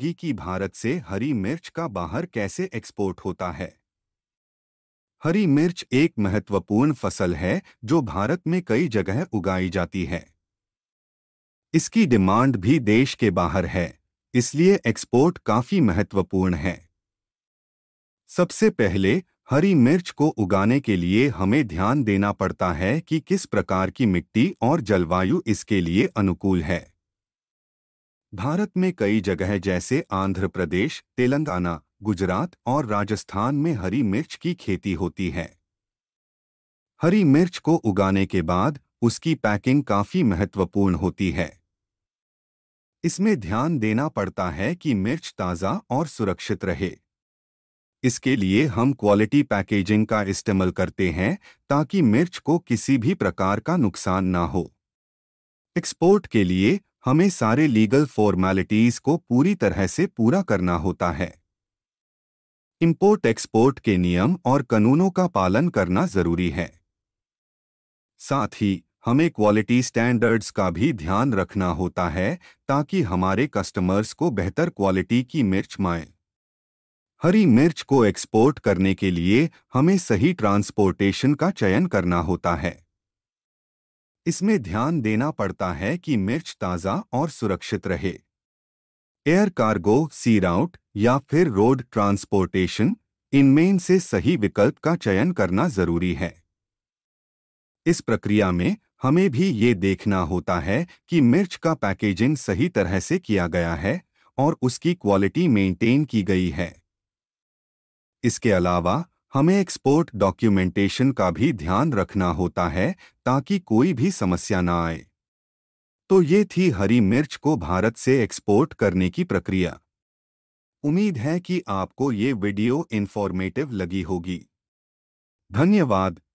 गी कि भारत से हरी मिर्च का बाहर कैसे एक्सपोर्ट होता है हरी मिर्च एक महत्वपूर्ण फसल है जो भारत में कई जगह उगाई जाती है इसकी डिमांड भी देश के बाहर है इसलिए एक्सपोर्ट काफी महत्वपूर्ण है सबसे पहले हरी मिर्च को उगाने के लिए हमें ध्यान देना पड़ता है कि किस प्रकार की मिट्टी और जलवायु इसके लिए अनुकूल है भारत में कई जगह जैसे आंध्र प्रदेश तेलंगाना गुजरात और राजस्थान में हरी मिर्च की खेती होती है हरी मिर्च को उगाने के बाद उसकी पैकिंग काफी महत्वपूर्ण होती है इसमें ध्यान देना पड़ता है कि मिर्च ताज़ा और सुरक्षित रहे इसके लिए हम क्वालिटी पैकेजिंग का इस्तेमाल करते हैं ताकि मिर्च को किसी भी प्रकार का नुकसान ना हो एक्सपोर्ट के लिए हमें सारे लीगल फॉर्मैलिटीज को पूरी तरह से पूरा करना होता है इंपोर्ट एक्सपोर्ट के नियम और कानूनों का पालन करना जरूरी है साथ ही हमें क्वालिटी स्टैंडर्ड्स का भी ध्यान रखना होता है ताकि हमारे कस्टमर्स को बेहतर क्वालिटी की मिर्च माए हरी मिर्च को एक्सपोर्ट करने के लिए हमें सही ट्रांसपोर्टेशन का चयन करना होता है इसमें ध्यान देना पड़ता है कि मिर्च ताज़ा और सुरक्षित रहे एयर कार्गो सी राउट या फिर रोड ट्रांसपोर्टेशन इनमें से सही विकल्प का चयन करना जरूरी है इस प्रक्रिया में हमें भी ये देखना होता है कि मिर्च का पैकेजिंग सही तरह से किया गया है और उसकी क्वालिटी मेंटेन की गई है इसके अलावा हमें एक्सपोर्ट डॉक्यूमेंटेशन का भी ध्यान रखना होता है ताकि कोई भी समस्या ना आए तो ये थी हरी मिर्च को भारत से एक्सपोर्ट करने की प्रक्रिया उम्मीद है कि आपको ये वीडियो इन्फॉर्मेटिव लगी होगी धन्यवाद